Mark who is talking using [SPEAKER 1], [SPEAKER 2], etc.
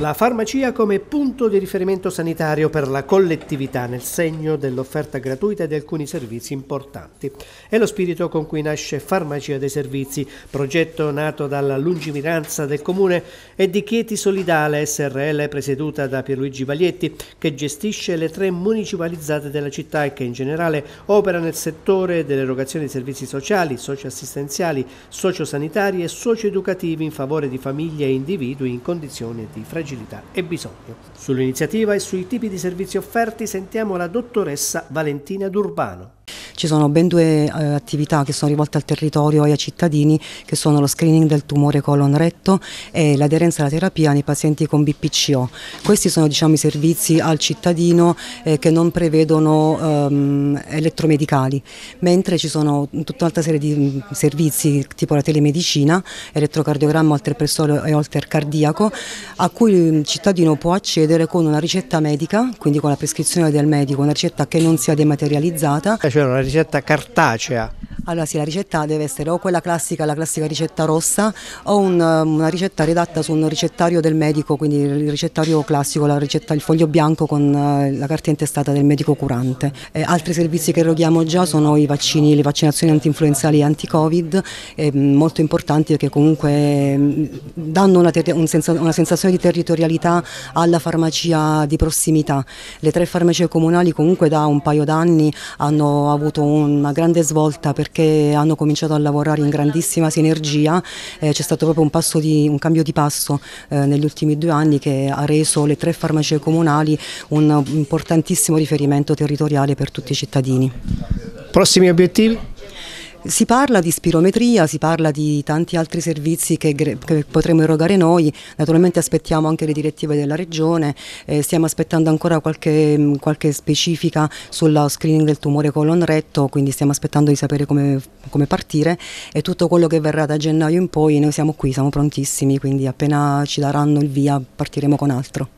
[SPEAKER 1] La farmacia come punto di riferimento sanitario per la collettività nel segno dell'offerta gratuita di alcuni servizi importanti. È lo spirito con cui nasce Farmacia dei Servizi, progetto nato dalla lungimiranza del comune e di Chieti Solidale SRL presieduta da Pierluigi Vaglietti che gestisce le tre municipalizzate della città e che in generale opera nel settore dell'erogazione di servizi sociali, socioassistenziali, sociosanitari e socioeducativi in favore di famiglie e individui in condizioni di fragilità fragilità e bisogno. Sull'iniziativa e sui tipi di servizi offerti sentiamo la dottoressa Valentina D'Urbano.
[SPEAKER 2] Ci sono ben due eh, attività che sono rivolte al territorio e ai cittadini che sono lo screening del tumore colon retto e l'aderenza alla terapia nei pazienti con BPCO. Questi sono diciamo, i servizi al cittadino eh, che non prevedono ehm, elettromedicali, mentre ci sono tutta un'altra serie di mm, servizi tipo la telemedicina, elettrocardiogramma oltrepressore e cardiaco a cui il cittadino può accedere con una ricetta medica, quindi con la prescrizione del medico, una ricetta che non sia dematerializzata. Eh, C'è cioè una ricetta cartacea allora sì, la ricetta deve essere o quella classica, la classica ricetta rossa, o un, um, una ricetta redatta su un ricettario del medico, quindi il ricettario classico, ricetta, il foglio bianco con eh, la carta intestata del medico curante. E eh, altri servizi che eroghiamo già sono i vaccini, le vaccinazioni anti-influenzali e anti-covid, eh, molto importanti perché comunque mm, danno una, un senza, una sensazione di territorialità alla farmacia di prossimità. Le tre farmacie comunali comunque da un paio d'anni hanno avuto una grande svolta perché che hanno cominciato a lavorare in grandissima sinergia, eh, c'è stato proprio un, di, un cambio di passo eh, negli ultimi due anni che ha reso le tre farmacie comunali un importantissimo riferimento territoriale per tutti i cittadini. Prossimi obiettivi? Si parla di spirometria, si parla di tanti altri servizi che, che potremo erogare noi, naturalmente aspettiamo anche le direttive della Regione, eh, stiamo aspettando ancora qualche, mm, qualche specifica sullo screening del tumore colon retto, quindi stiamo aspettando di sapere come, come partire e tutto quello che verrà da gennaio in poi noi siamo qui, siamo prontissimi, quindi appena ci daranno il via partiremo con altro.